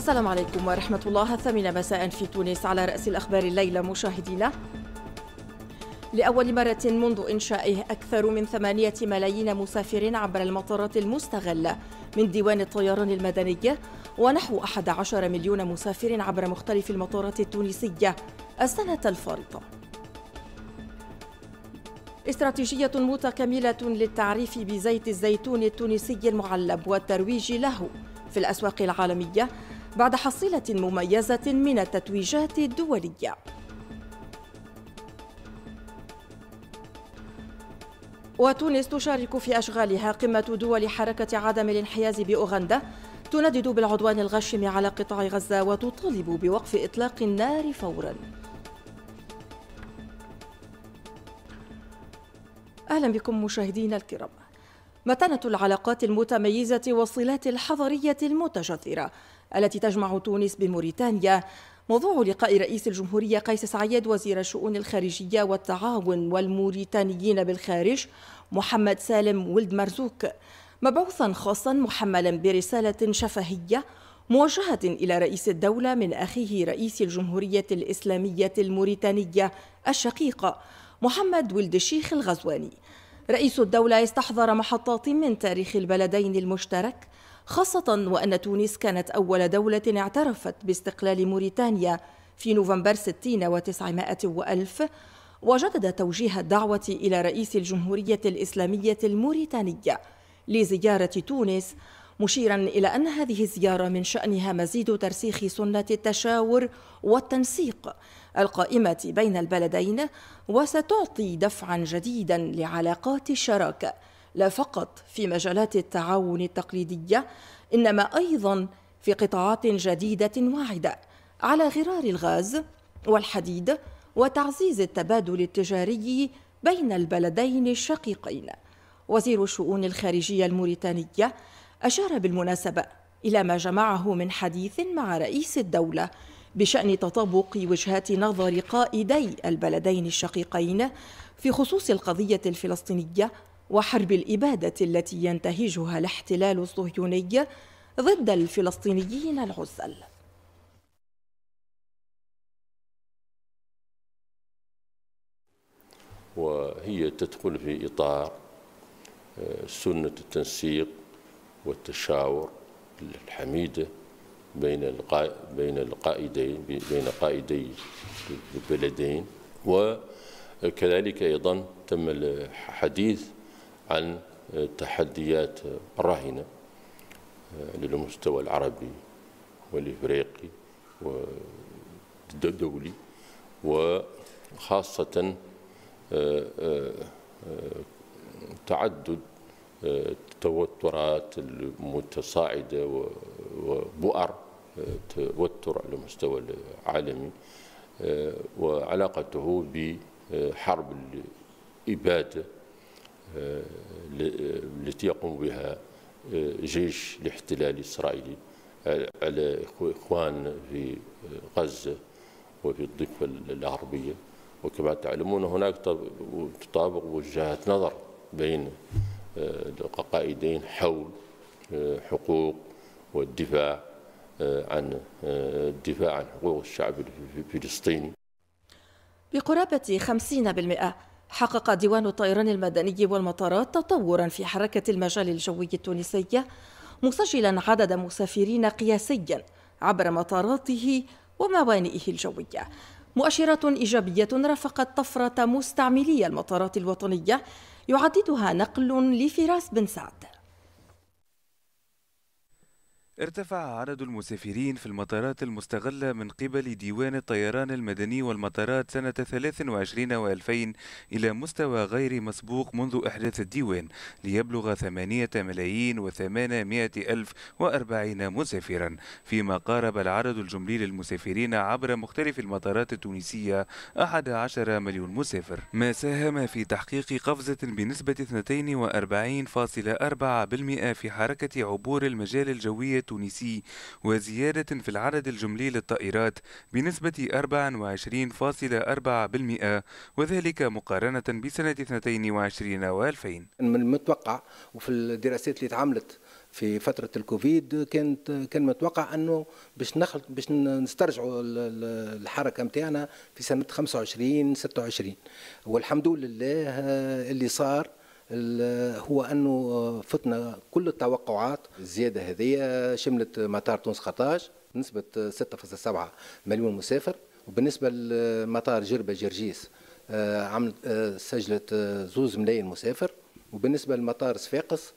السلام عليكم ورحمة الله الثامنة مساء في تونس على رأس الأخبار الليلة مشاهدينا لأول مرة منذ إنشائه أكثر من ثمانية ملايين مسافر عبر المطارات المستغلة من ديوان الطيران المدني ونحو 11 مليون مسافر عبر مختلف المطارات التونسية السنة الفارطة استراتيجية متكاملة للتعريف بزيت الزيتون التونسي المعلب والترويج له في الأسواق العالمية بعد حصيلة مميزة من التتويجات الدولية وتونس تشارك في أشغالها قمة دول حركة عدم الانحياز بأوغندا تندد بالعدوان الغاشم على قطاع غزة وتطالب بوقف إطلاق النار فوراً أهلا بكم مشاهدينا الكرام متانة العلاقات المتميزة والصلات الحضرية المتجذرة التي تجمع تونس بموريتانيا موضوع لقاء رئيس الجمهورية قيس سعيد وزير الشؤون الخارجية والتعاون والموريتانيين بالخارج محمد سالم ولد مرزوق مبعوثا خاصا محملا برسالة شفهية موجهة إلى رئيس الدولة من أخيه رئيس الجمهورية الإسلامية الموريتانية الشقيقة محمد ولد الشيخ الغزواني رئيس الدولة استحضر محطات من تاريخ البلدين المشترك خاصة وأن تونس كانت أول دولة اعترفت باستقلال موريتانيا في نوفمبر 60 وتسعمائة وألف وجدد توجيه الدعوة إلى رئيس الجمهورية الإسلامية الموريتانية لزيارة تونس مشيرا إلى أن هذه الزيارة من شأنها مزيد ترسيخ سنة التشاور والتنسيق القائمة بين البلدين وستعطي دفعا جديدا لعلاقات الشراكة لا فقط في مجالات التعاون التقليديه انما ايضا في قطاعات جديده واعده على غرار الغاز والحديد وتعزيز التبادل التجاري بين البلدين الشقيقين وزير الشؤون الخارجيه الموريتانيه اشار بالمناسبه الى ما جمعه من حديث مع رئيس الدوله بشان تطابق وجهات نظر قائدي البلدين الشقيقين في خصوص القضيه الفلسطينيه وحرب الإبادة التي ينتهجها الاحتلال الصهيوني ضد الفلسطينيين العزل وهي تدخل في إطار آه، سنة التنسيق والتشاور الحميدة بين بين القائدين بين قائدي البلدين وكذلك أيضا تم الحديث عن التحديات الراهنة آه، للمستوى العربي والإفريقي والدولي وخاصة آه، آه، تعدد التوترات المتصاعدة وبؤر توتر على المستوى العالمي وعلاقته بحرب الإبادة التي آه، آه، يقوم بها آه، جيش الاحتلال الإسرائيلي على إخوان في غزة وفي الضفة العربية وكما تعلمون هناك تطابق وجهات نظر بين القائدين حول حقوق والدفاع عن الدفاع عن حقوق الشعب الفلسطيني بقرابة 50% حقق ديوان الطيران المدني والمطارات تطورا في حركة المجال الجوي التونسي مسجلا عدد مسافرين قياسيا عبر مطاراته وموانئه الجوية مؤشرات إيجابية رافقت طفرة مستعملي المطارات الوطنية يعددها نقل لفراس بن سعد ارتفع عدد المسافرين في المطارات المستغلة من قبل ديوان الطيران المدني والمطارات سنة 23 و2000 إلى مستوى غير مسبوق منذ إحداث الديوان ليبلغ 8 ملايين و800 ألف و40 مسافرا فيما قارب العدد الجملي للمسافرين عبر مختلف المطارات التونسية 11 مليون مسافر ما ساهم في تحقيق قفزة بنسبة 42.4% في حركة عبور المجال الجوي التونسي وزيادة في العدد الجملي للطائرات بنسبة 24.4% وذلك مقارنة بسنة 22 و2000 من المتوقع وفي الدراسات اللي تعملت في فترة الكوفيد كانت كان متوقع أنه باش نخلق باش نسترجعوا الحركة نتاعنا في سنة 25 26 والحمد لله اللي صار هو انه فتنا كل التوقعات الزياده هذه شملت مطار تونس قرطاج بنسبه 6.7 مليون مسافر وبالنسبه لمطار جربه جرجيس آه، عملت آه، سجلت آه، زوز ملايين مسافر وبالنسبه لمطار صفاقس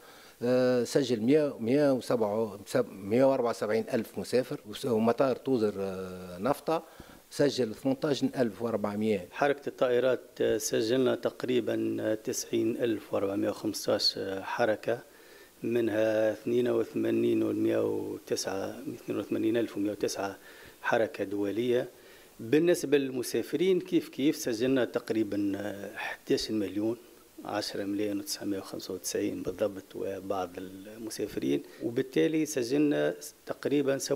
سجل 100 174 الف مسافر ومطار توزر نفطه سجل 18400 حركة الطائرات آه، سجلنا تقريبا 90415 آه، آه، حركة منها 82109 حركة دولية بالنسبة للمسافرين كيف كيف سجلنا تقريبا 11 مليون 10 ملايين و995 بالضبط وبعض المسافرين وبالتالي سجلنا تقريبا 27.9%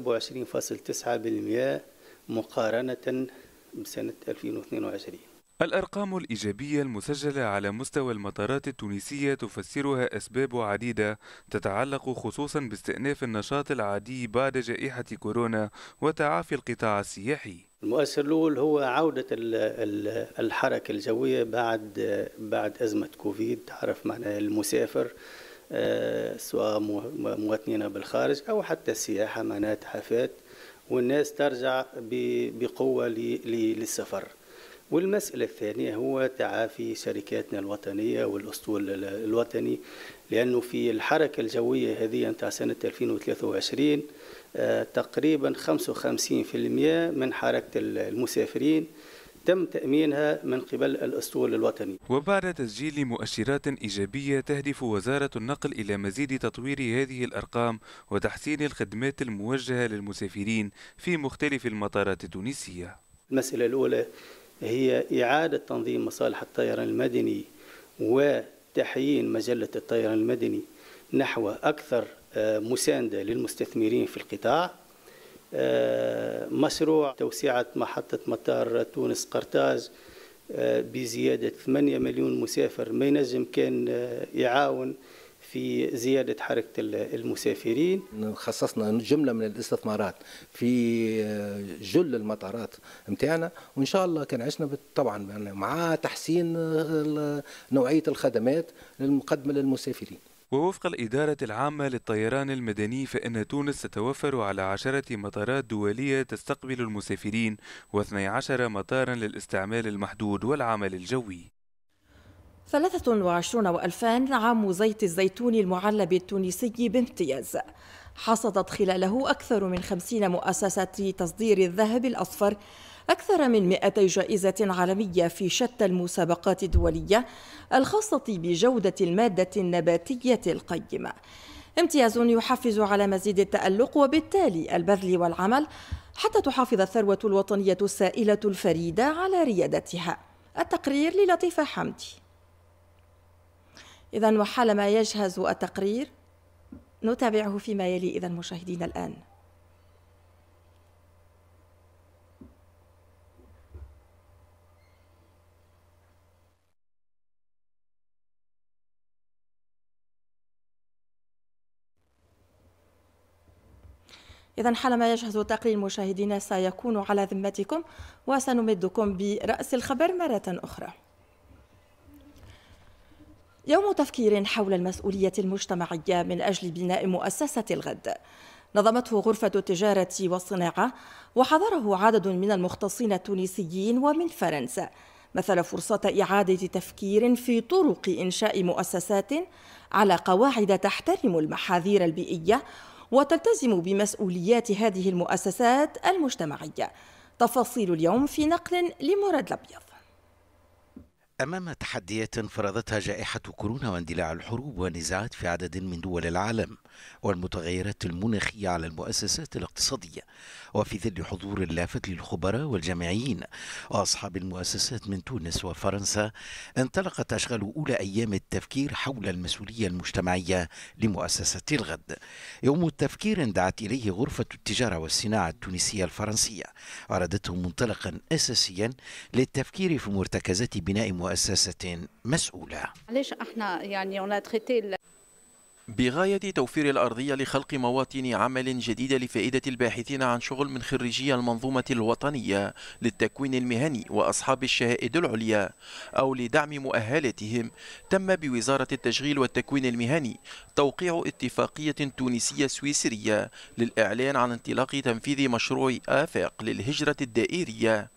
مقارنة بسنة 2022 الأرقام الإيجابية المسجلة على مستوى المطارات التونسية تفسرها أسباب عديدة تتعلق خصوصا باستئناف النشاط العادي بعد جائحة كورونا وتعافي القطاع السياحي. المؤثر الأول هو عودة الحركة الجوية بعد بعد أزمة كوفيد تعرف معناها المسافر آه، سواء مواطنينا بالخارج أو حتى السياحة معناها تحافات والناس ترجع بقوة للسفر والمسألة الثانية هو تعافي شركاتنا الوطنية والأسطول الوطني لأنه في الحركة الجوية هذه نتاع سنة 2023 آه، تقريبا 55% من حركة المسافرين تم تأمينها من قبل الأسطول الوطني وبعد تسجيل مؤشرات إيجابية تهدف وزارة النقل إلى مزيد تطوير هذه الأرقام وتحسين الخدمات الموجهة للمسافرين في مختلف المطارات التونسية المسألة الأولى هي إعادة تنظيم مصالح الطيران المدني وتحيين مجلة الطيران المدني نحو أكثر آه، مساندة للمستثمرين في القطاع آه، مشروع توسعة محطة مطار تونس قرطاج آه، بزيادة 8 مليون مسافر ما ينجم كان آه، يعاون في زيادة حركة المسافرين خصصنا جملة من الاستثمارات في جل المطارات متاعنا وإن شاء الله كان عشنا طبعا يعني مع تحسين نوعية الخدمات المقدمة للمسافرين ووفق الإدارة العامة للطيران المدني فإن تونس تتوفر على عشرة مطارات دولية تستقبل المسافرين واثني عشر مطارا للاستعمال المحدود والعمل الجوي 23 و وألفان عام زيت الزيتون المعلب التونسي بامتياز حصدت خلاله أكثر من 50 مؤسسة تصدير الذهب الأصفر أكثر من 200 جائزة عالمية في شتى المسابقات الدولية الخاصة بجودة المادة النباتية القيمة امتياز يحفز على مزيد التألق وبالتالي البذل والعمل حتى تحافظ الثروة الوطنية السائلة الفريدة على ريادتها التقرير للطيفة حمدي إذا وحالما يجهز التقرير نتابعه فيما يلي إذا مشاهدينا الآن إذا حالما يجهز تقرير المشاهدين سيكون على ذمتكم وسنمدكم برأس الخبر مرة أخرى يوم تفكير حول المسؤولية المجتمعية من أجل بناء مؤسسة الغد نظمته غرفة التجارة والصناعة وحضره عدد من المختصين التونسيين ومن فرنسا مثل فرصة إعادة تفكير في طرق إنشاء مؤسسات على قواعد تحترم المحاذير البيئية وتلتزم بمسؤوليات هذه المؤسسات المجتمعية تفاصيل اليوم في نقل لمراد الأبيض أمام تحديات فرضتها جائحة كورونا واندلاع الحروب والنزاعات في عدد من دول العالم والمتغيرات المناخية على المؤسسات الاقتصادية وفي ظل حضور اللافت للخبراء والجامعيين وأصحاب المؤسسات من تونس وفرنسا انطلقت أشغال أولى أيام التفكير حول المسؤولية المجتمعية لمؤسسة الغد يوم التفكير اندعت إليه غرفة التجارة والصناعة التونسية الفرنسية أرادته منطلقا أساسيا للتفكير في مرتكزات بناء مؤسسات مؤسسة مسؤولة احنا يعني بغاية توفير الأرضية لخلق مواطن عمل جديدة لفائدة الباحثين عن شغل من خريجي المنظومة الوطنية للتكوين المهني وأصحاب الشهائد العليا أو لدعم مؤهلاتهم تم بوزارة التشغيل والتكوين المهني توقيع اتفاقية تونسية سويسرية للإعلان عن انطلاق تنفيذ مشروع آفاق للهجرة الدائرية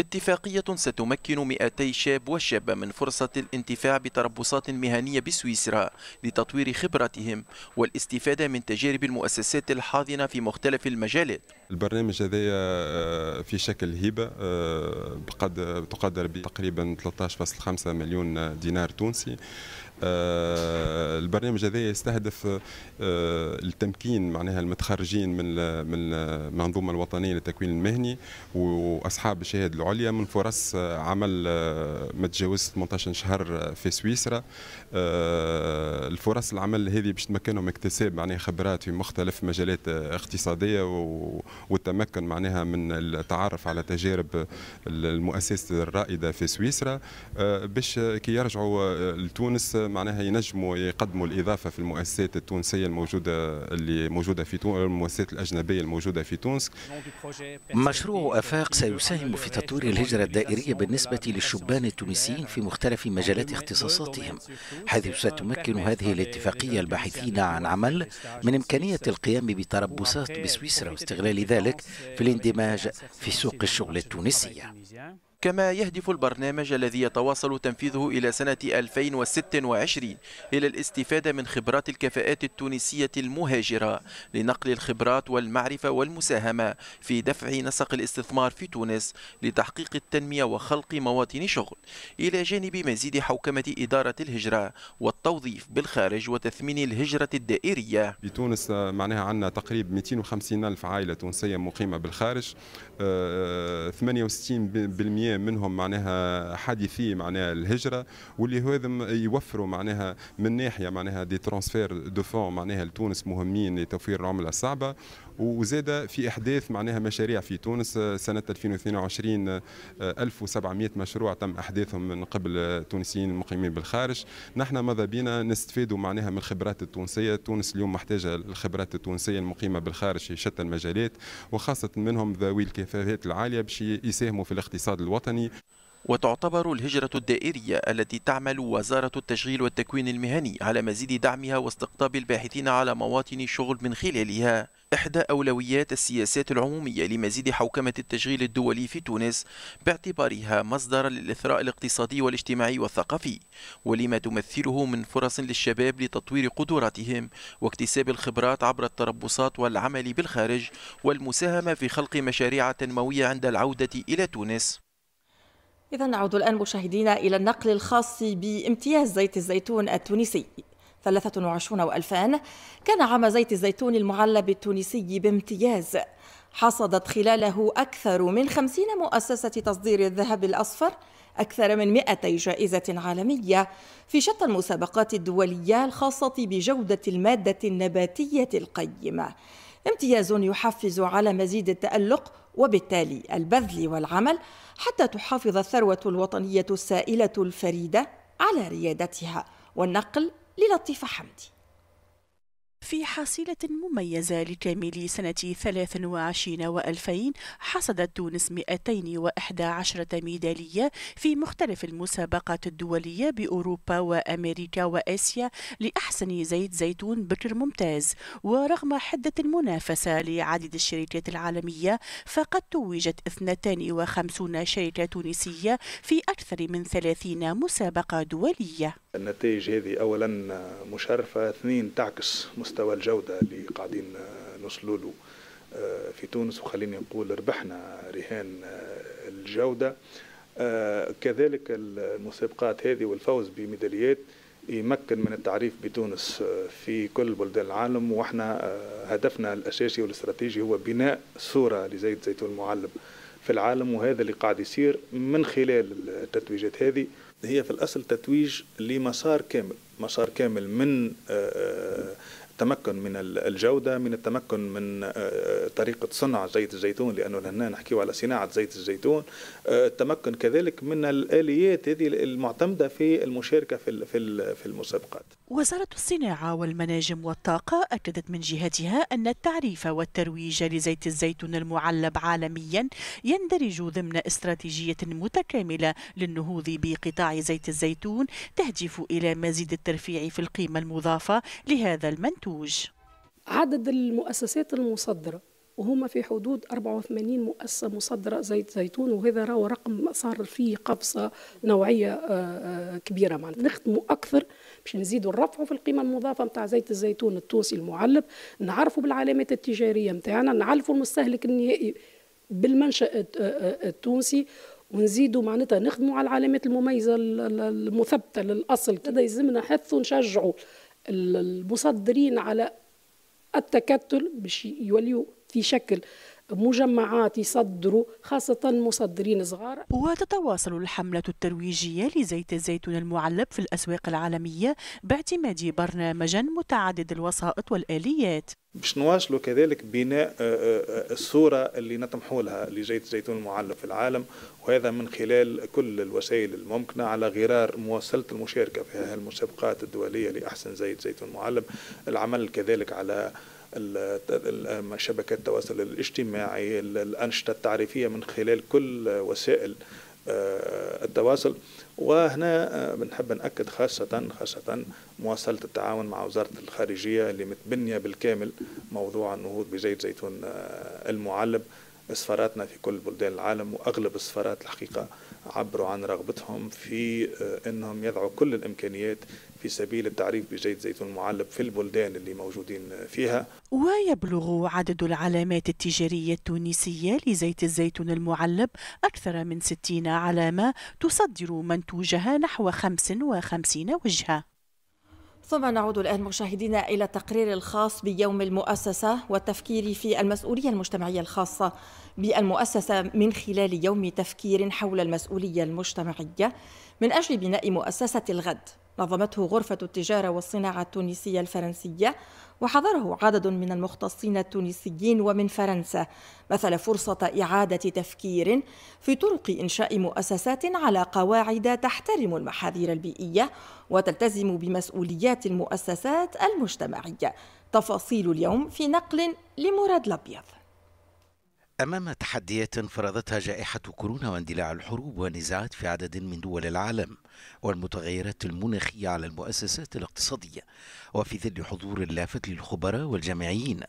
اتفاقية ستمكن 200 شاب وشابة من فرصة الانتفاع بتربصات مهنية بسويسرا لتطوير خبراتهم والاستفادة من تجارب المؤسسات الحاضنة في مختلف المجالات البرنامج هذا آه، في شكل هبة آه، تقدر بتقريبا 13.5 مليون دينار تونسي آه، البرنامج هذا يستهدف آه، التمكين معناها المتخرجين من من المنظومه الوطنيه للتكوين المهني واصحاب الشهاده العليا من فرص آه، عمل ما تجاوز 18 شهر في سويسرا الفرص العمل هذه باش تمكنهم اكتساب معناها خبرات في مختلف مجالات اقتصاديه والتمكن معناها من التعرف على تجارب المؤسسات الرائده في سويسرا باش كي يرجعوا لتونس معناها ينجموا يقدموا الاضافه في المؤسسات التونسيه الموجوده اللي موجوده في تونس المؤسسات الاجنبيه الموجوده في تونس مشروع افاق سيساهم في تطوير الهجره الدائريه بالنسبه للشبان التونسيين في مختلف مجالات اختصاصاتهم حيث ستمكن هذه الاتفاقيه الباحثين عن عمل من امكانيه القيام بتربصات بسويسرا واستغلال ذلك في الاندماج في سوق الشغل التونسيه كما يهدف البرنامج الذي يتواصل تنفيذه إلى سنة 2026 إلى الاستفادة من خبرات الكفاءات التونسية المهاجرة لنقل الخبرات والمعرفة والمساهمة في دفع نسق الاستثمار في تونس لتحقيق التنمية وخلق مواطن شغل إلى جانب مزيد حوكمة إدارة الهجرة والتوظيف بالخارج وتثمين الهجرة الدائرية في تونس آه، معناها عندنا تقريب 250 ألف عائلة تونسية مقيمة بالخارج 68% آه، آه، كمية منهم معناها حديثي معناها الهجرة واللي هذم يوفروا معناها من ناحية معناها دي ترانسفير دو فون معناها لتونس مهمين لتوفير العملة الصعبة وزاد في احداث معناها مشاريع في تونس سنه 2022 1700 آه، مشروع تم احداثهم من قبل تونسيين المقيمين بالخارج نحن ماذا بينا نستفيدوا معناها من الخبرات التونسيه تونس اليوم محتاجه الخبرات التونسيه المقيمه بالخارج في شتى المجالات وخاصه منهم ذوي الكفاءات العاليه باش يساهموا في الاقتصاد الوطني وتعتبر الهجرة الدائرية التي تعمل وزارة التشغيل والتكوين المهني على مزيد دعمها واستقطاب الباحثين على مواطن الشغل من خلالها إحدى أولويات السياسات العمومية لمزيد حوكمة التشغيل الدولي في تونس باعتبارها مصدرا للإثراء الاقتصادي والاجتماعي والثقافي ولما تمثله من فرص للشباب لتطوير قدراتهم واكتساب الخبرات عبر التربصات والعمل بالخارج والمساهمة في خلق مشاريع تنموية عند العودة إلى تونس إذا نعود الآن مشاهدينا إلى النقل الخاص بامتياز زيت الزيتون التونسي 23 و2000 كان عام زيت الزيتون المعلب التونسي بامتياز حصدت خلاله أكثر من 50 مؤسسة تصدير الذهب الأصفر أكثر من 200 جائزة عالمية في شتى المسابقات الدولية الخاصة بجودة المادة النباتية القيمة. امتياز يحفز على مزيد التألق وبالتالي البذل والعمل حتى تحافظ الثروة الوطنية السائلة الفريدة على ريادتها والنقل للطيفة حمدي في حصيلة مميزة لكامل سنة 23 و2000 حصدت تونس 211 ميدالية في مختلف المسابقات الدولية بأوروبا وأمريكا وآسيا لأحسن زيت زيتون بكر ممتاز ورغم حدة المنافسة لعدد الشركات العالمية فقد توجت 52 شركة تونسية في أكثر من 30 مسابقة دولية النتائج هذه أولا مشرفة اثنين تعكس مستوى الجودة اللي قاعدين آه، نوصلوا له آه، في تونس وخليني نقول ربحنا رهان آه، الجودة كذلك المسابقات هذه والفوز بميداليات يمكن من التعريف بتونس في كل بلدان العالم واحنا هدفنا الاساسي والاستراتيجي هو بناء صوره لزيت زيتون المعلم في العالم وهذا اللي قاعد يصير من خلال التتويجات هذه هي في الأصل تتويج لمسار كامل مسار كامل من آه، آه، التمكن من الجوده من التمكن من آه، طريقه صنع زيت الزيتون لانه لهنا نحكيو على صناعه زيت الزيتون آه، التمكن كذلك من الاليات هذه المعتمده في المشاركه في في المسابقات وزاره الصناعه والمناجم والطاقه اكدت من جهتها ان التعريف والترويج لزيت الزيتون المعلب عالميا يندرج ضمن استراتيجيه متكامله للنهوض بقطاع زيت الزيتون تهدف الى مزيد الترفيع في القيمه المضافه لهذا المنتج المنتوج عدد المؤسسات المصدرة وهما في حدود 84 مؤسسة مصدرة زيت زيتون وهذا راهو رقم صار فيه قفصة نوعية آه، آه، كبيرة معناتها نخدموا أكثر باش نزيدوا نرفعوا في القيمة المضافة نتاع زيت الزيتون التونسي المعلب نعرفوا بالعلامات التجارية نتاعنا نعرفوا المستهلك النهائي بالمنشأ آه، التونسي ونزيدوا معناتها نخدموا على العلامات المميزة المثبتة للأصل كذا يلزمنا حث ونشجعوا المصدرين على التكتل باش يوليوا في شكل مجمعات يصدروا خاصة مصدرين صغار وتتواصل الحملة الترويجية لزيت الزيتون المعلب في الأسواق العالمية باعتماد برنامج متعدد الوسائط والآليات باش نواصلوا كذلك بناء آه، آه، آه، الصوره اللي نطمحوا لها لزيت الزيتون المعلب في العالم وهذا من خلال كل الوسائل الممكنه على غرار مواصله المشاركه في هذه المسابقات الدوليه لاحسن زيت زيتون معلم العمل كذلك على شبكات التواصل الاجتماعي الأنشطة التعريفية من خلال كل وسائل آه، التواصل وهنا آه، بنحب نأكد خاصة خاصة مواصلة التعاون مع وزارة الخارجية اللي متبنية بالكامل موضوع النهوض بزيت زيتون آه، المعلب سفاراتنا في كل بلدان العالم واغلب السفارات الحقيقه عبروا عن رغبتهم في انهم يضعوا كل الامكانيات في سبيل التعريف بزيت زيتون معلب في البلدان اللي موجودين فيها ويبلغ عدد العلامات التجارية التونسية لزيت الزيتون المعلب أكثر من 60 علامة تصدر منتوجها نحو 55 وجهة ثم نعود الآن مشاهدينا إلى التقرير الخاص بيوم المؤسسة والتفكير في المسؤولية المجتمعية الخاصة بالمؤسسة من خلال يوم تفكير حول المسؤولية المجتمعية من أجل بناء مؤسسة الغد نظمته غرفة التجارة والصناعة التونسية الفرنسية وحضره عدد من المختصين التونسيين ومن فرنسا مثل فرصة إعادة تفكير في طرق إنشاء مؤسسات على قواعد تحترم المحاذير البيئية وتلتزم بمسؤوليات المؤسسات المجتمعية تفاصيل اليوم في نقل لمراد الأبيض أمام تحديات فرضتها جائحة كورونا واندلاع الحروب والنزاعات في عدد من دول العالم والمتغيرات المناخية على المؤسسات الاقتصادية وفي ظل حضور اللافت للخبراء والجامعيين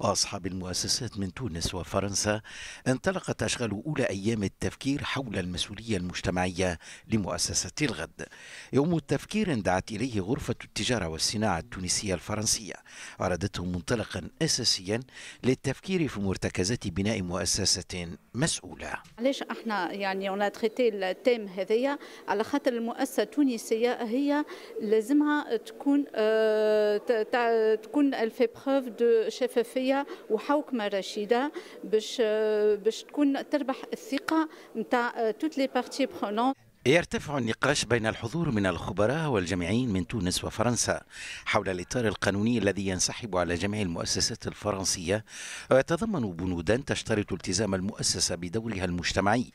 وأصحاب المؤسسات من تونس وفرنسا انطلقت أشغال أولى أيام التفكير حول المسؤولية المجتمعية لمؤسسة الغد يوم التفكير اندعت إليه غرفة التجارة والصناعة التونسية الفرنسية عرضته منطلقا أساسيا للتفكير في مرتكزات بناء مؤسسة مسؤولة علاش احنا يعني اون تريتي التيم هذايا على خاطر المؤسسة التونسية هي لازمها تكون اه تكون الفي بروف دو شفافية وحوكمة رشيدة باش آه، باش تكون تربح الثقة نتاع توت لي بارتي برونون يرتفع النقاش بين الحضور من الخبراء والجامعين من تونس وفرنسا حول الإطار القانوني الذي ينسحب على جميع المؤسسات الفرنسية ويتضمن بنودا تشترط التزام المؤسسة بدورها المجتمعي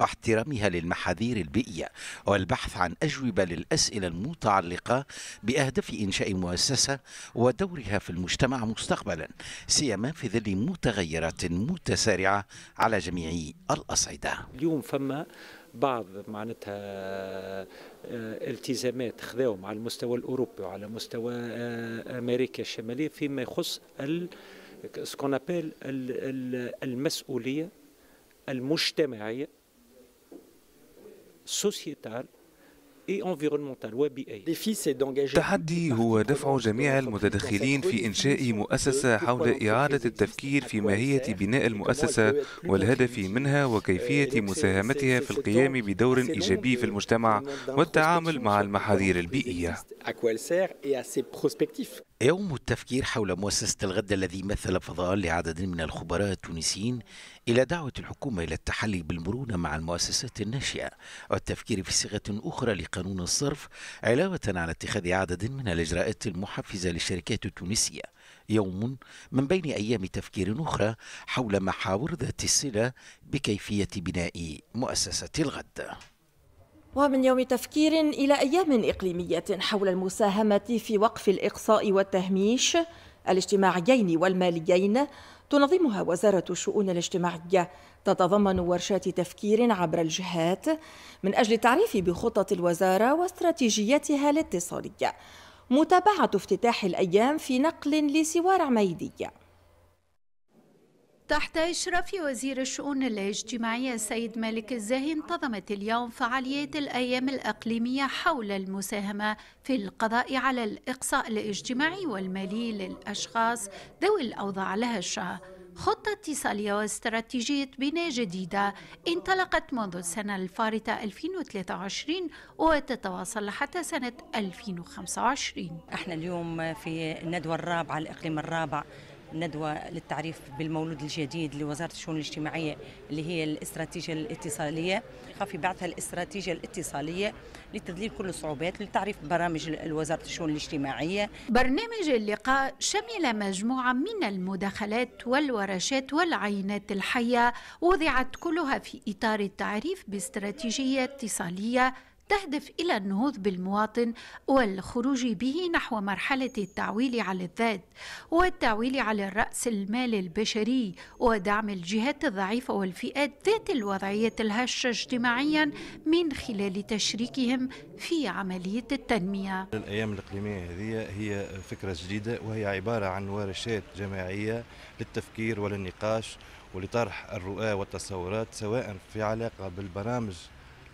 واحترامها للمحاذير البيئية والبحث عن أجوبة للأسئلة المتعلقة بأهداف إنشاء مؤسسة ودورها في المجتمع مستقبلا سيما في ظل متغيرات متسارعة على جميع الأصعدة اليوم فما بعض معناتها آه، التزامات خذاهم على المستوى الاوروبي وعلى مستوى آه، امريكا الشماليه فيما يخص سكون ابيل المسؤوليه المجتمعيه سوسيتال التحدي هو دفع جميع المتدخلين في إنشاء مؤسسة حول إعادة التفكير في ماهية بناء المؤسسة والهدف منها وكيفية euh, مساهمتها في القيام بدور إيجابي في المجتمع والتعامل مع المحاذير البيئية. يوم التفكير حول مؤسسة الغد الذي مثل فضاء لعدد من الخبراء التونسيين إلى دعوة الحكومة إلى التحلي بالمرونة مع المؤسسات الناشئة والتفكير في صيغة أخرى لقانون الصرف علاوة على اتخاذ عدد من الإجراءات المحفزة للشركات التونسية يوم من بين أيام تفكير أخرى حول محاور ذات الصلة بكيفية بناء مؤسسة الغد ومن يوم تفكير إلى أيام إقليمية حول المساهمة في وقف الإقصاء والتهميش الاجتماعيين والماليين تنظمها وزارة الشؤون الاجتماعية تتضمن ورشات تفكير عبر الجهات من أجل التعريف بخطط الوزارة واستراتيجيتها الاتصالية متابعة افتتاح الأيام في نقل لسوار عميدية تحت إشراف وزير الشؤون الاجتماعية السيد مالك الزاهي انتظمت اليوم فعاليات الأيام الأقليمية حول المساهمة في القضاء على الإقصاء الاجتماعي والمالي للأشخاص ذوي الأوضاع الهشة خطة اتصالية واستراتيجية بناء جديدة انطلقت منذ السنة الفارطة 2023 وتتواصل حتى سنة 2025 احنا اليوم في الندوة الرابعة الإقليم الرابع ندوة للتعريف بالمولود الجديد لوزارة الشؤون الاجتماعية اللي هي الاستراتيجية الاتصالية في بعثها الاستراتيجية الاتصالية لتذليل كل الصعوبات لتعريف برامج وزارة الشؤون الاجتماعية برنامج اللقاء شمل مجموعة من المداخلات والورشات والعينات الحية وضعت كلها في إطار التعريف باستراتيجية اتصالية تهدف إلى النهوض بالمواطن والخروج به نحو مرحلة التعويل على الذات والتعويل على الرأس المال البشري ودعم الجهات الضعيفة والفئات ذات الوضعية الهشة اجتماعيا من خلال تشريكهم في عملية التنمية الأيام الإقليمية هذه هي فكرة جديدة وهي عبارة عن ورشات جماعية للتفكير وللنقاش ولطرح الرؤى والتصورات سواء في علاقة بالبرامج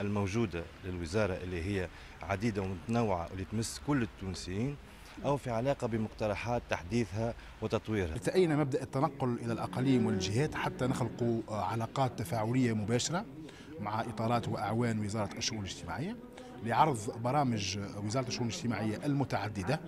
الموجوده للوزاره اللي هي عديده ومتنوعه واللي تمس كل التونسيين أو في علاقة بمقترحات تحديثها وتطويرها التأينا مبدأ التنقل إلى الأقاليم والجهات حتى نخلق علاقات تفاعلية مباشرة مع إطارات وأعوان وزارة الشؤون الاجتماعية لعرض برامج وزارة الشؤون الاجتماعية المتعددة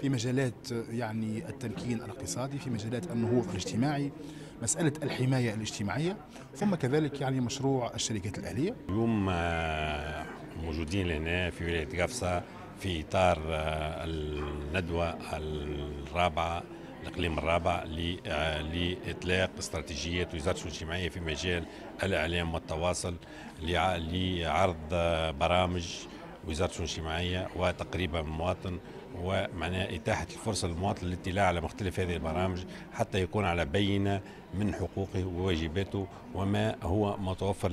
في مجالات يعني التمكين الاقتصادي في مجالات النهوض الاجتماعي مسألة الحماية الاجتماعية ثم كذلك يعني مشروع الشركات الأهلية اليوم آه، موجودين هنا في ولاية قفصة في إطار آه، الندوة الرابعة الاقليم الرابع آه، لاطلاق استراتيجيه وزاره الشؤون الاجتماعيه في مجال الاعلام والتواصل لعرض برامج وزارته الاجتماعيه وتقريبا مواطن ومعناه إتاحة الفرصة للمواطن للاطلاع على مختلف هذه البرامج حتى يكون على بينة من حقوقه وواجباته وما هو متوفر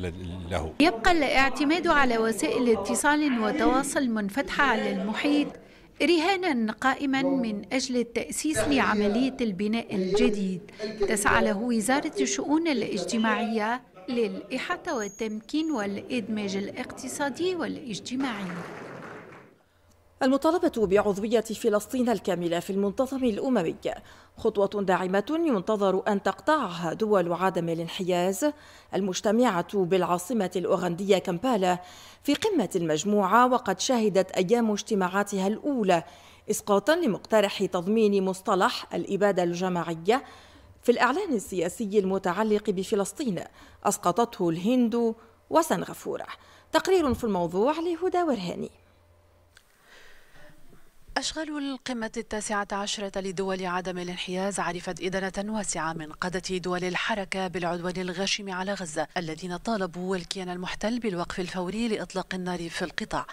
له يبقى الاعتماد على وسائل اتصال وتواصل منفتحة على المحيط رهانا قائما من أجل التأسيس لعملية البناء الجديد تسعى له وزارة الشؤون الاجتماعية للإحاطة والتمكين والإدماج الاقتصادي والاجتماعي المطالبة بعضوية فلسطين الكاملة في المنتظم الأممي خطوة داعمة ينتظر أن تقطعها دول عدم الانحياز المجتمعة بالعاصمة الأوغندية كامبالا في قمة المجموعة وقد شهدت أيام اجتماعاتها الأولى إسقاطا لمقترح تضمين مصطلح الإبادة الجماعية في الإعلان السياسي المتعلق بفلسطين أسقطته الهند وسنغافورة تقرير في الموضوع لهدى ورهاني أشغال القمة التاسعة عشرة لدول عدم الانحياز عرفت إدانة واسعة من قادة دول الحركة بالعدوان الغاشم على غزة الذين طالبوا الكيان المحتل بالوقف الفوري لإطلاق النار في القطاع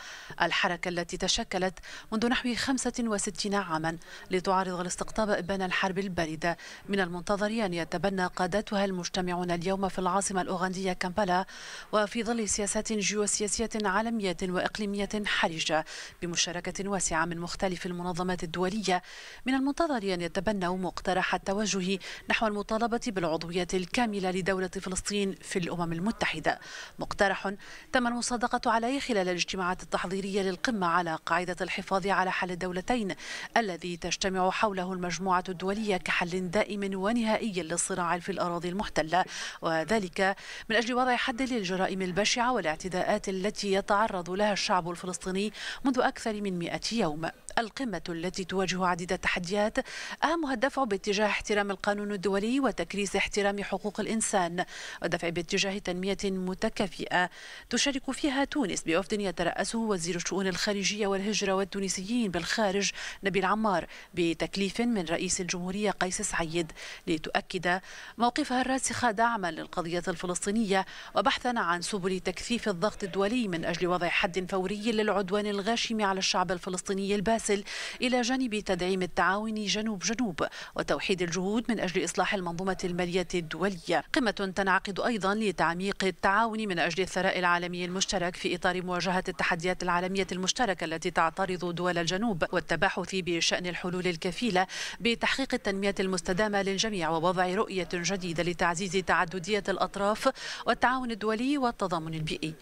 الحركة التي تشكلت منذ نحو 65 عاما لتعارض الاستقطاب إبان الحرب الباردة من المنتظر أن يتبنى قادتها المجتمعون اليوم في العاصمة الأوغندية كامبالا وفي ظل سياسات جيوسياسية عالمية وإقليمية حرجة بمشاركة واسعة من مختلف في المنظمات الدولية من المنتظر أن يتبنوا مقترح التوجه نحو المطالبة بالعضوية الكاملة لدولة فلسطين في الأمم المتحدة مقترح تم المصادقة عليه خلال الاجتماعات التحضيرية للقمة على قاعدة الحفاظ على حل الدولتين الذي تجتمع حوله المجموعة الدولية كحل دائم ونهائي للصراع في الأراضي المحتلة وذلك من أجل وضع حد للجرائم البشعة والاعتداءات التي يتعرض لها الشعب الفلسطيني منذ أكثر من مئة يوم القمة التي تواجه عديد التحديات أهمها الدفع باتجاه احترام القانون الدولي وتكريس احترام حقوق الإنسان والدفع باتجاه تنمية متكافئة تشارك فيها تونس بوفد يترأسه وزير الشؤون الخارجية والهجرة والتونسيين بالخارج نبيل عمار بتكليف من رئيس الجمهورية قيس سعيد لتؤكد موقفها الراسخ دعما للقضية الفلسطينية وبحثا عن سبل تكثيف الضغط الدولي من أجل وضع حد فوري للعدوان الغاشم على الشعب الفلسطيني الباسل يصل إلى جانب تدعيم التعاون جنوب جنوب وتوحيد الجهود من أجل إصلاح المنظومة المالية الدولية قمة تنعقد أيضا لتعميق التعاون من أجل الثراء العالمي المشترك في إطار مواجهة التحديات العالمية المشتركة التي تعترض دول الجنوب والتباحث بشأن الحلول الكفيلة بتحقيق التنمية المستدامة للجميع ووضع رؤية جديدة لتعزيز تعددية الأطراف والتعاون الدولي والتضامن البيئي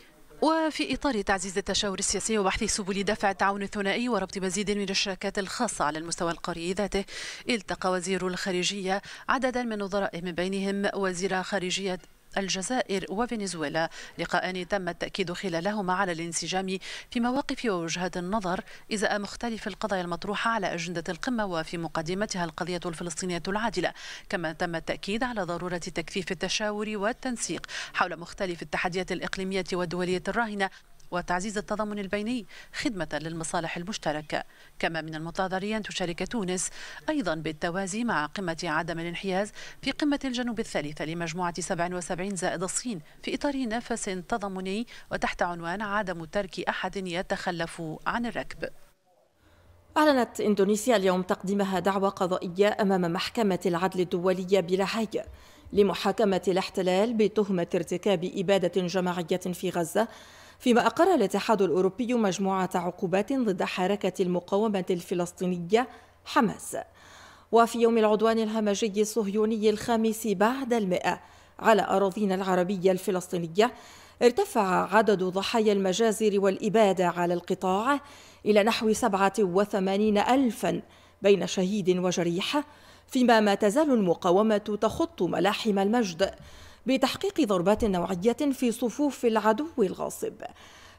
وفي إطار تعزيز التشاور السياسي وبحث سبل دفع التعاون الثنائي وربط مزيد من الشراكات الخاصة على المستوى القاري ذاته التقى وزير الخارجية عددا من نظرائه من بينهم وزير خارجية الجزائر وفنزويلا لقاءان تم التأكيد خلالهما على الانسجام في مواقف ووجهات النظر إزاء مختلف القضايا المطروحة على أجندة القمة وفي مقدمتها القضية الفلسطينية العادلة كما تم التأكيد على ضرورة تكثيف التشاور والتنسيق حول مختلف التحديات الإقليمية والدولية الراهنة وتعزيز التضامن البيني خدمة للمصالح المشتركة كما من المتضرر أن تشارك تونس أيضا بالتوازي مع قمة عدم الانحياز في قمة الجنوب الثالثة لمجموعة 77 زائد الصين في إطار نفس تضامني وتحت عنوان عدم ترك أحد يتخلف عن الركب أعلنت إندونيسيا اليوم تقديمها دعوى قضائية أمام محكمة العدل الدولية بلاهاي لمحاكمة الاحتلال بتهمة ارتكاب إبادة جماعية في غزة فيما أقر الاتحاد الأوروبي مجموعة عقوبات ضد حركة المقاومة الفلسطينية حماس وفي يوم العدوان الهمجي الصهيوني الخامس بعد المئة على أراضينا العربية الفلسطينية ارتفع عدد ضحايا المجازر والإبادة على القطاع إلى نحو 87 ألفا بين شهيد وجريح فيما ما تزال المقاومة تخط ملاحم المجد بتحقيق ضربات نوعية في صفوف العدو الغاصب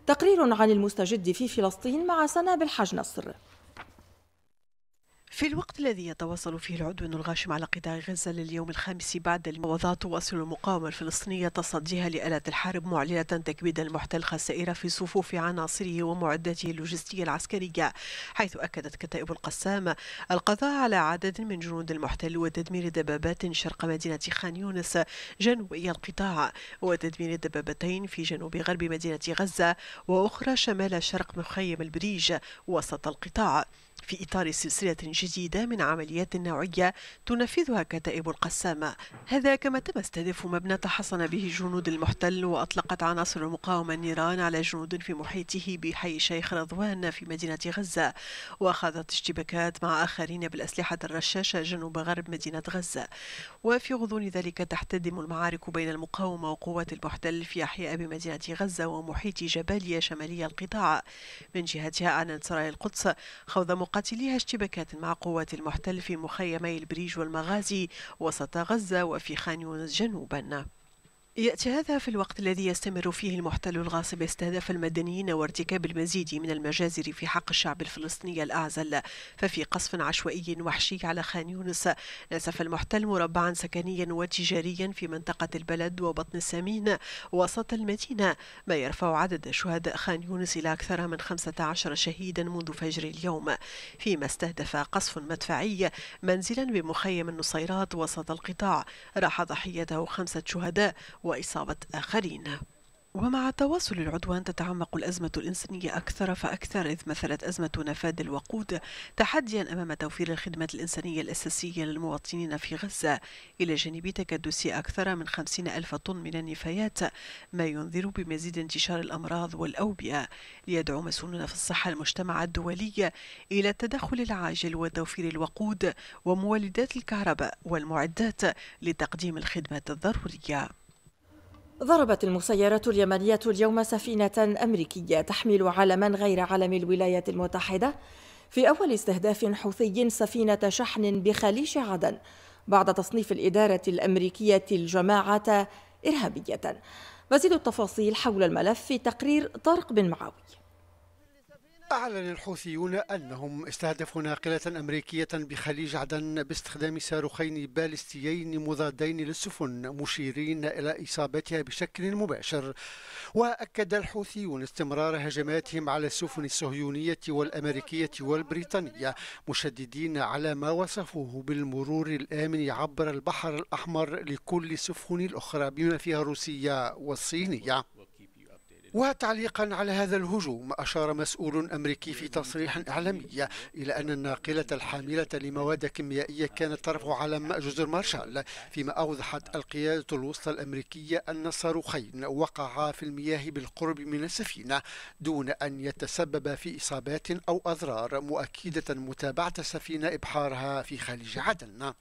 تقرير عن المستجد في فلسطين مع سنا حج نصر في الوقت الذي يتواصل فيه العدوان الغاشم على قطاع غزة لليوم الخامس بعد الموضع تواصل المقاومة الفلسطينية تصديها لآلات الحرب معلنة تكبيد المحتل خسائر في صفوف عناصره ومعداته اللوجستية العسكرية حيث أكدت كتائب القسام القضاء على عدد من جنود المحتل وتدمير دبابات شرق مدينة خان يونس جنوبي القطاع وتدمير دبابتين في جنوب غرب مدينة غزة وأخرى شمال شرق مخيم البريج وسط القطاع في إطار سلسلة جديدة من عمليات نوعية تنفذها كتائب القسامة هذا كما تم استهداف مبنى تحصن به جنود المحتل وأطلقت عناصر المقاومة النيران على جنود في محيطه بحي شيخ رضوان في مدينة غزة وخاضت اشتباكات مع آخرين بالأسلحة الرشاشة جنوب غرب مدينة غزة وفي غضون ذلك تحتدم المعارك بين المقاومة وقوات المحتل في أحياء بمدينة غزة ومحيط جباليا شمالي القطاع من جهتها أعلنت سرايا القدس خوض مقاومة مقاتليها اشتباكات مع قوات المحتل في مخيمي البريج والمغازي وسط غزة وفي خان يونس جنوبا يأتي هذا في الوقت الذي يستمر فيه المحتل الغاصب استهداف المدنيين وارتكاب المزيد من المجازر في حق الشعب الفلسطيني الأعزل ففي قصف عشوائي وحشي على خان يونس نسف المحتل مربعا سكنيا وتجاريا في منطقة البلد وبطن السمين وسط المدينة ما يرفع عدد شهداء خان يونس إلى أكثر من 15 شهيدا منذ فجر اليوم فيما استهدف قصف مدفعي منزلا بمخيم النصيرات وسط القطاع راح ضحيته خمسة شهداء وإصابة آخرين ومع تواصل العدوان تتعمق الأزمة الإنسانية أكثر فأكثر إذ مثلت أزمة نفاد الوقود تحديا أمام توفير الخدمات الإنسانية الأساسية للمواطنين في غزة إلى جانب تكدس أكثر من خمسين ألف طن من النفايات ما ينذر بمزيد انتشار الأمراض والأوبئة ليدعو مسؤولون في الصحة المجتمع الدولي إلى التدخل العاجل وتوفير الوقود ومولدات الكهرباء والمعدات لتقديم الخدمات الضرورية ضربت المسيرات اليمنية اليوم سفينة أمريكية تحمل علما غير علم الولايات المتحدة في أول استهداف حوثي سفينة شحن بخليج عدن بعد تصنيف الإدارة الأمريكية الجماعة إرهابية مزيد التفاصيل حول الملف في تقرير طارق بن معاوي أعلن الحوثيون أنهم استهدفوا ناقلة أمريكية بخليج عدن باستخدام صاروخين باليستيين مضادين للسفن مشيرين إلى إصابتها بشكل مباشر وأكد الحوثيون استمرار هجماتهم على السفن الصهيونية والأمريكية والبريطانية مشددين على ما وصفوه بالمرور الآمن عبر البحر الأحمر لكل السفن الأخرى بما فيها الروسية والصينية وتعليقا على هذا الهجوم أشار مسؤول أمريكي في تصريح إعلامي إلى أن الناقلة الحاملة لمواد كيميائية كانت ترفع علم جزر مارشال فيما أوضحت القيادة الوسطى الأمريكية أن الصاروخين وقعا في المياه بالقرب من السفينة دون أن يتسبب في إصابات أو أضرار مؤكدة متابعة السفينة إبحارها في خليج عدن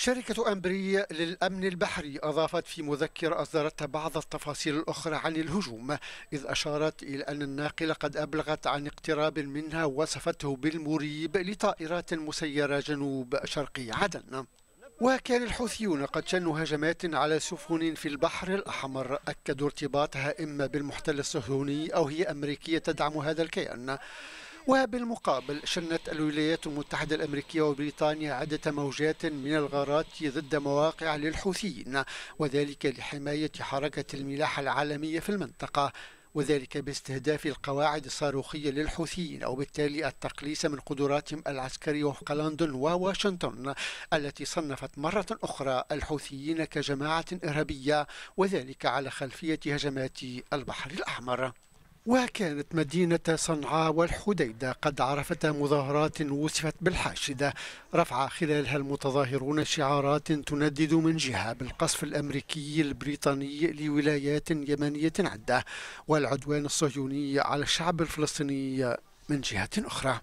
شركة أمبري للأمن البحري أضافت في مذكرة أصدرتها بعض التفاصيل الأخرى عن الهجوم إذ أشارت إلى أن الناقلة قد أبلغت عن اقتراب منها وصفته بالمريب لطائرات مسيرة جنوب شرقي عدن وكان الحوثيون قد شنوا هجمات على سفن في البحر الأحمر أكدوا ارتباطها إما بالمحتل الصهيوني أو هي أمريكية تدعم هذا الكيان وبالمقابل شنت الولايات المتحدة الأمريكية وبريطانيا عدة موجات من الغارات ضد مواقع للحوثيين وذلك لحماية حركة الملاحة العالمية في المنطقة وذلك باستهداف القواعد الصاروخية للحوثيين وبالتالي التقليص من قدراتهم العسكرية وفق لندن وواشنطن التي صنفت مرة أخرى الحوثيين كجماعة إرهابية وذلك على خلفية هجمات البحر الأحمر وكانت مدينة صنعاء والحديدة قد عرفت مظاهرات وصفت بالحاشدة رفع خلالها المتظاهرون شعارات تندد من جهة بالقصف الأمريكي البريطاني لولايات يمنية عدة والعدوان الصهيوني على الشعب الفلسطيني من جهة أخرى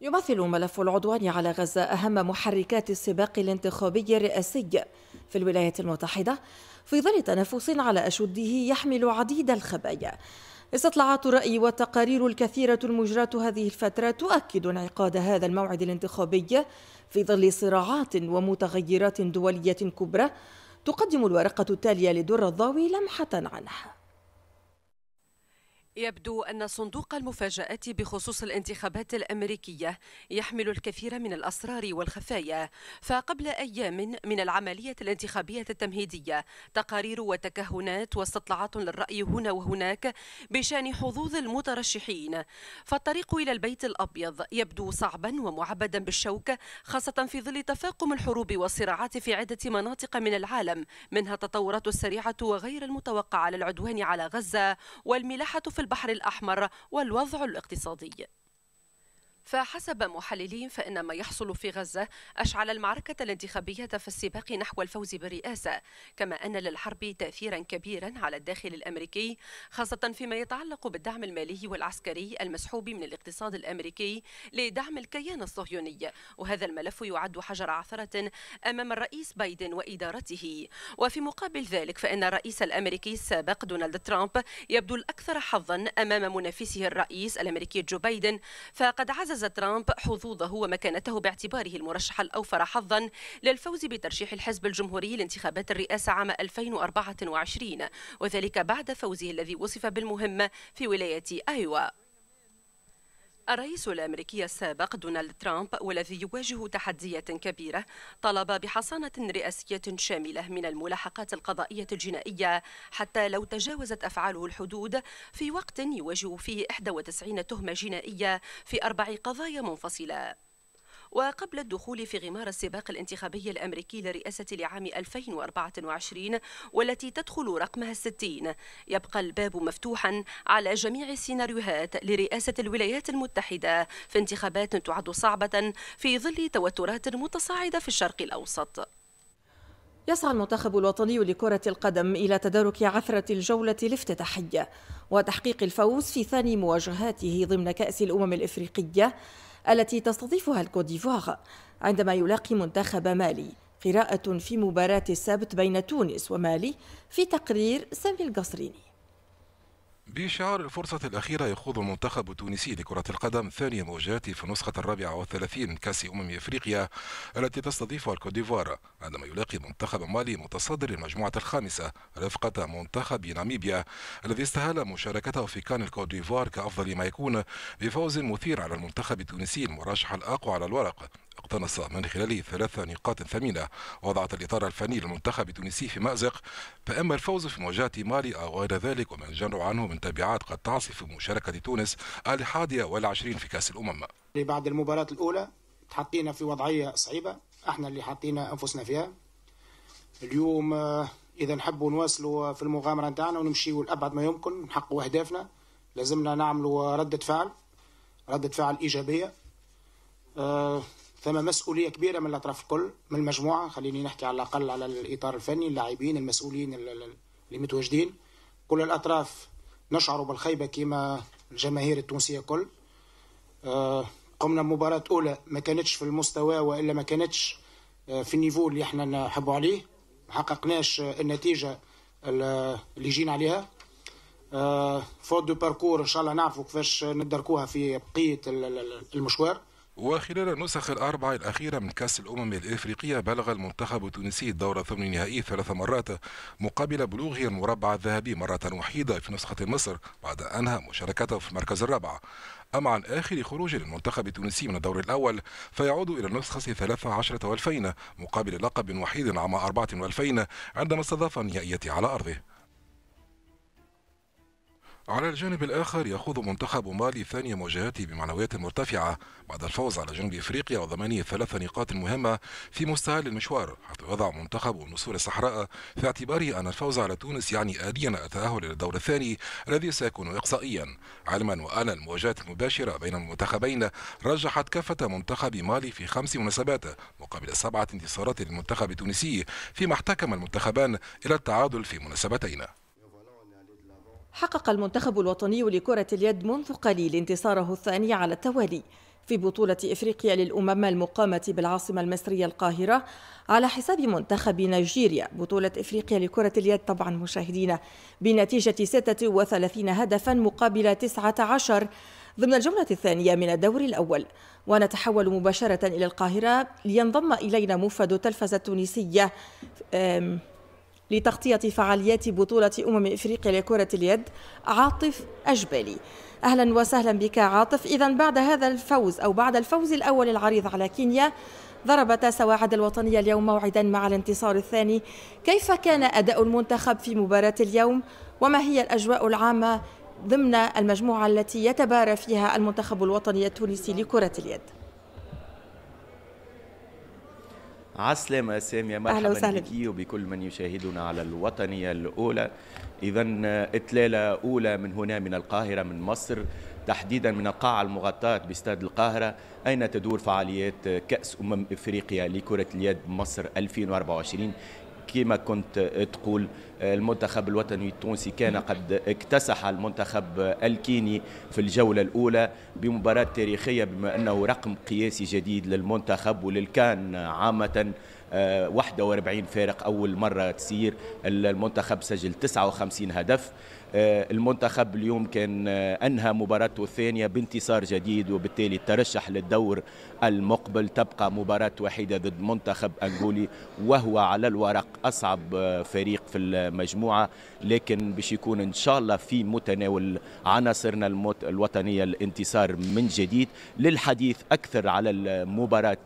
يمثل ملف العدوان على غزة أهم محركات السباق الانتخابي الرئاسي في الولايات المتحدة في ظل تنافس على أشده يحمل عديد الخبايا استطلاعات الرأي والتقارير الكثيرة المجراة هذه الفترة تؤكد انعقاد هذا الموعد الانتخابي في ظل صراعات ومتغيرات دولية كبرى تقدم الورقة التالية لدر الضاوي لمحة عنها يبدو أن صندوق المفاجآت بخصوص الانتخابات الأمريكية يحمل الكثير من الأسرار والخفايا فقبل أيام من العملية الانتخابية التمهيدية تقارير وتكهنات واستطلاعات للرأي هنا وهناك بشان حظوظ المترشحين فالطريق إلى البيت الأبيض يبدو صعبا ومعبدا بالشوك خاصة في ظل تفاقم الحروب والصراعات في عدة مناطق من العالم منها التطورات السريعة وغير المتوقعة للعدوان على غزة والملاحة في البحر الأحمر والوضع الاقتصادي فحسب محللين فإن ما يحصل في غزة أشعل المعركة الانتخابية في السباق نحو الفوز بالرئاسة كما أن للحرب تأثيرا كبيرا على الداخل الأمريكي خاصة فيما يتعلق بالدعم المالي والعسكري المسحوب من الاقتصاد الأمريكي لدعم الكيان الصهيوني وهذا الملف يعد حجر عثرة أمام الرئيس بايدن وإدارته وفي مقابل ذلك فإن الرئيس الأمريكي السابق دونالد ترامب يبدو الأكثر حظا أمام منافسه الرئيس الأمريكي جو بايدن فقد عزز ابرز ترامب حظوظه ومكانته باعتباره المرشح الأوفر حظا للفوز بترشيح الحزب الجمهوري لانتخابات الرئاسة عام 2024 وذلك بعد فوزه الذي وصف بالمهم في ولاية أيوا الرئيس الأمريكي السابق دونالد ترامب والذي يواجه تحديات كبيرة طلب بحصانة رئاسية شاملة من الملاحقات القضائية الجنائية حتى لو تجاوزت أفعاله الحدود في وقت يواجه فيه 91 تهمة جنائية في أربع قضايا منفصلة وقبل الدخول في غمار السباق الانتخابي الأمريكي لرئاسة لعام 2024 والتي تدخل رقمها الستين يبقى الباب مفتوحا على جميع السيناريوهات لرئاسة الولايات المتحدة في انتخابات تعد صعبة في ظل توترات متصاعدة في الشرق الأوسط يسعى المنتخب الوطني لكرة القدم إلى تدارك عثرة الجولة الافتتاحية وتحقيق الفوز في ثاني مواجهاته ضمن كأس الأمم الإفريقية التي تستضيفها الكوديفوار عندما يلاقي منتخب مالي قراءة في مباراة السبت بين تونس ومالي في تقرير سامي القصريني بشعار الفرصة الأخيرة يخوض المنتخب التونسي لكرة القدم ثاني موجات في النسخة الرابعة والثلاثين كأس أمم إفريقيا التي تستضيفها الكوت ديفوار عندما يلاقي منتخب مالي متصدر المجموعة الخامسة رفقة منتخب ناميبيا الذي استهل مشاركته في كان الكوت ديفوار كأفضل ما يكون بفوز مثير على المنتخب التونسي المرشح الأقوى على الورق اقتنص من خلاله ثلاث نقاط ثمينة وضعت الإطار الفني للمنتخب التونسي في مأزق فأما الفوز في مواجهة مالي أو غير ذلك وما جنوا عنه من تبعات قد تعصف مشاركة تونس الحادية والعشرين في كأس الأمم بعد المباراة الأولى تحطينا في وضعية صعيبة احنا اللي حطينا أنفسنا فيها اليوم آه، إذا نحبوا نواصلوا في المغامرة نتاعنا ونمشيوا لأبعد ما يمكن نحققوا أهدافنا لازمنا نعملوا آه، ردة فعل ردة فعل إيجابية آه، ثم مسؤوليه كبيره من الاطراف الكل من المجموعه خليني نحكي على الاقل على الاطار الفني اللاعبين المسؤولين اللي متواجدين كل الاطراف نشعر بالخيبه كما الجماهير التونسيه كل آه، قمنا بمباراة أولى ما كانتش في المستوى وإلا ما كانتش آه، في النيفو اللي احنا نحبوا عليه ما حققناش آه، النتيجة اللي جينا عليها فوت دو باركور إن شاء الله نعرفوا كيفاش ندركوها في بقية المشوار وخلال النسخ الأربع الأخيرة من كأس الأمم الإفريقية بلغ المنتخب التونسي الدور الثمن النهائي ثلاث مرات مقابل بلوغه المربع الذهبي مرة وحيدة في نسخة مصر بعد أنهى مشاركته في المركز الرابع أما عن آخر خروج للمنتخب التونسي من الدور الأول فيعود إلى النسخة 13 و2000 مقابل لقب وحيد عام 4 2000 عندما استضاف النهائية على أرضه على الجانب الآخر يخوض منتخب مالي ثاني مواجهاته بمعنويات مرتفعة بعد الفوز على جنوب إفريقيا وضمانه ثلاث نقاط مهمة في مستهل المشوار حيث يضع منتخب النسور الصحراء في اعتباره أن الفوز على تونس يعني آليا التأهل إلى الدور الثاني الذي سيكون إقصائيا علما وأن المواجهات المباشرة بين المنتخبين رجحت كافة منتخب مالي في خمس مناسبات مقابل سبعة انتصارات للمنتخب التونسي فيما احتكم المنتخبان إلى التعادل في مناسبتين حقق المنتخب الوطني لكرة اليد منذ قليل انتصاره الثاني على التوالي في بطولة إفريقيا للأمم المقامة بالعاصمة المصرية القاهرة على حساب منتخب نيجيريا بطولة إفريقيا لكرة اليد طبعا مشاهدينا بنتيجة 36 هدفا مقابل 19 ضمن الجولة الثانية من الدور الأول ونتحول مباشرة إلى القاهرة لينضم إلينا موفد التلفزة التونسية لتغطية فعاليات بطولة أمم إفريقيا لكرة اليد عاطف أجبلي أهلا وسهلا بك عاطف إذا بعد هذا الفوز أو بعد الفوز الأول العريض على كينيا ضربتا سواعد الوطنية اليوم موعدا مع الانتصار الثاني كيف كان أداء المنتخب في مباراة اليوم وما هي الأجواء العامة ضمن المجموعة التي يتبارى فيها المنتخب الوطني التونسي لكرة اليد عسلامة سامية مرحبا بك وبكل من يشاهدنا على الوطنية الأولى إذا إتلالة أولى من هنا من القاهرة من مصر تحديدا من القاعة المغطاة باستاد القاهرة أين تدور فعاليات كأس أمم إفريقيا لكرة اليد مصر 2024 كما كنت تقول المنتخب الوطني التونسي كان قد اكتسح المنتخب الكيني في الجولة الأولى بمباراة تاريخية بما أنه رقم قياسي جديد للمنتخب وللكان عامةً 41 آه، فارق اول مره تصير المنتخب سجل 59 هدف آه، المنتخب اليوم كان آه، انهى مباراته الثانيه بانتصار جديد وبالتالي ترشح للدور المقبل تبقى مباراه وحيده ضد منتخب انغولي وهو على الورق اصعب آه، فريق في المجموعه لكن باش يكون ان شاء الله في متناول عناصرنا الوطنيه الانتصار من جديد للحديث اكثر على المباراه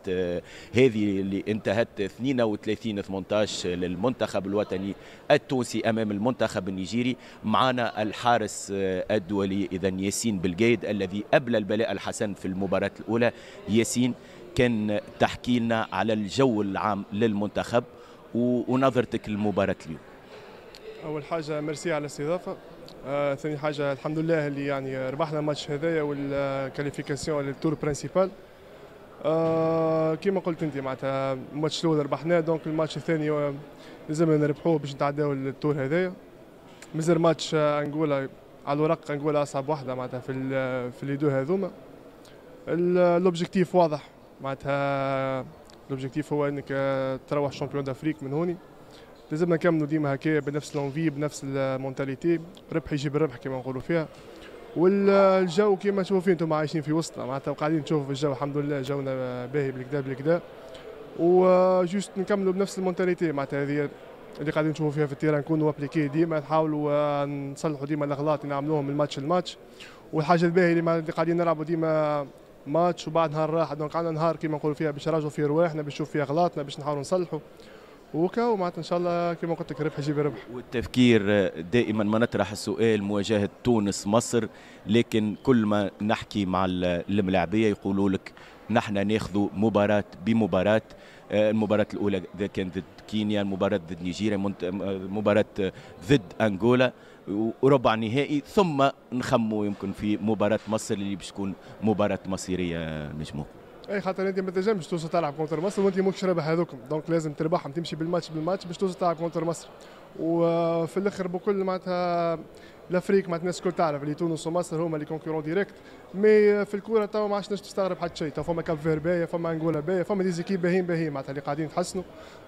هذه اللي انتهت 32 18 للمنتخب الوطني التونسي امام المنتخب النيجيري معنا معنا الحارس آه، الدولي إذا ياسين بالجيد الذي أبلى البلاء الحسن في المباراة الأولى ياسين كان تحكي لنا على الجو العام للمنتخب ونظرتك لمباراة اليوم أول حاجة ميرسي على الاستضافة آه ثاني حاجة الحمد لله اللي يعني ربحنا الماتش هذايا والكاليفيكاسيون للتور برانسيبال آه كما قلت انت معناتها الماتش الاول ربحناه دونك الماتش الثاني آه، لازم نربحوه باش نتعداو التور هذايا مزر ماتش آه، انغولا على الورق انغولا اصعب واحده معناتها في آه، في لي دو هذوما لوبجيكتيف آه، واضح معناتها لوبجيكتيف هو انك تروح شامبيون دافريك من هوني لازمنا نكملوا ديما هكا بنفس لونفي بنفس المونتاليتي ربح يجيب الربح كما نقولوا فيها والجو كما تشوفوا فيه انتم عايشين في وسطنا معناتها وقاعدين تشوفوا في الجو الحمد لله جونا باهي بالكدا بالكدا وجوست نكملوا بنفس المونتاليتي معناتها هذه اللي قاعدين نشوفوا فيها في التيران نكونوا ابليكي ديما نحاولوا آه، نصلحوا ديما الاغلاط اللي نعملوهم من ماتش لماتش والحاجه الباهيه اللي قاعدين نلعبوا ديما ماتش وبعد نهار راح دونك عندنا نهار كيما نقولوا فيها باش نراجعوا في رواحنا باش نشوف في اغلاطنا باش نحاولوا نصلحوا وكا معناتها ان شاء الله كيما قلت لك ربح يجيب ربح والتفكير آه، دائما ما نطرح السؤال مواجهه تونس مصر لكن كل ما نحكي مع الملاعبيه يقولوا لك نحن ناخذ مباراة بمباراة آه، المباراة الأولى كانت ضد كينيا المباراة ضد نيجيريا آه، مباراة آه، ضد أنغولا وربع نهائي ثم نخموا يمكن في مباراة مصر اللي باش تكون مباراة مصيرية نجمو اي خاطر انت ما تنجمش توصل تلعب كونتر مصر وانت ماكش رابح هذوكم دونك لازم تربحهم تمشي بالماتش بالماتش باش توصل تلعب كونتر مصر وفي الاخر بكل معناتها لافريك معناتها الناس الكل تعرف اللي تونس ومصر هما اللي كونكورون ديريكت مي في الكوره توا ما عادش تستغرب حتى شيء فما كاب فير باهيه فما انجولا باهيه فما ديزيكيب باهيين باهيين معناتها اللي قاعدين يتحسنوا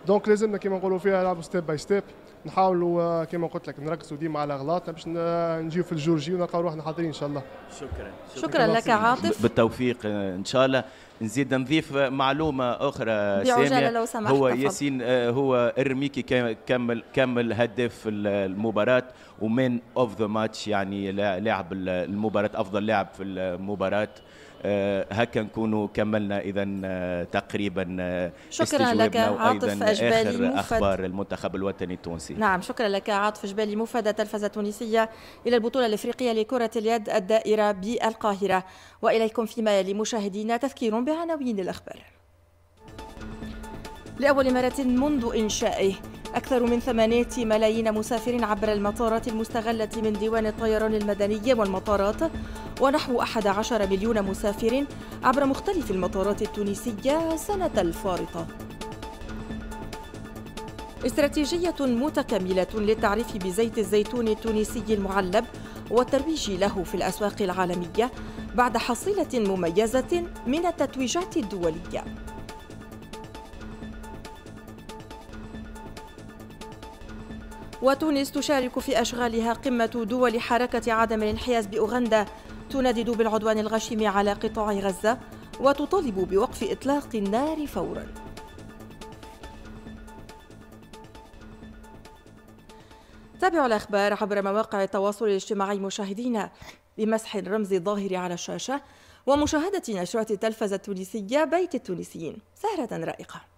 دونك لازمنا كيما نقولوا فيها نلعبوا ستيب باي ستيب نحاولوا آه، كيما قلت لك نركزوا ديما على اغلاطنا باش آه، نجيو في الجورجي ونلقاو روحنا حاضرين ان شاء الله شكرا شكرا, شكرا لك عاطف بالتوفيق آه، ان شاء الله نزيد نضيف معلومه اخرى ساميه لو سمحت هو ياسين آه، هو الرميكي كمل كمل هداف المباراه ومن اوف ذا ماتش يعني لاعب المباراه افضل لاعب في المباراه آه، هكا نكون كملنا اذا آه، تقريبا آه، شكرا لك عاطف اجبالي آخر مفد اخبار المنتخب الوطني التونسي نعم شكرا لك عاطف اجبالي مفد التلفزه التونسيه الى البطوله الافريقيه لكره اليد الدائره بالقاهره واليكم فيما يلي مشاهدينا تذكير بعناوين الاخبار لاول مره منذ انشائه أكثر من ثمانية ملايين مسافر عبر المطارات المستغلة من ديوان الطيران المدني والمطارات ونحو 11 مليون مسافر عبر مختلف المطارات التونسية سنة الفارطة استراتيجية متكاملة للتعريف بزيت الزيتون التونسي المعلب والترويج له في الأسواق العالمية بعد حصيلة مميزة من التتويجات الدولية وتونس تشارك في أشغالها قمة دول حركة عدم الانحياز بأوغندا تندد بالعدوان الغشيم على قطاع غزة وتطالب بوقف إطلاق النار فوراً تابعوا الأخبار عبر مواقع التواصل الاجتماعي مشاهدينا بمسح الرمز الظاهر على الشاشة ومشاهدة نشرة التلفزة التونسية بيت التونسيين سهرة رائقة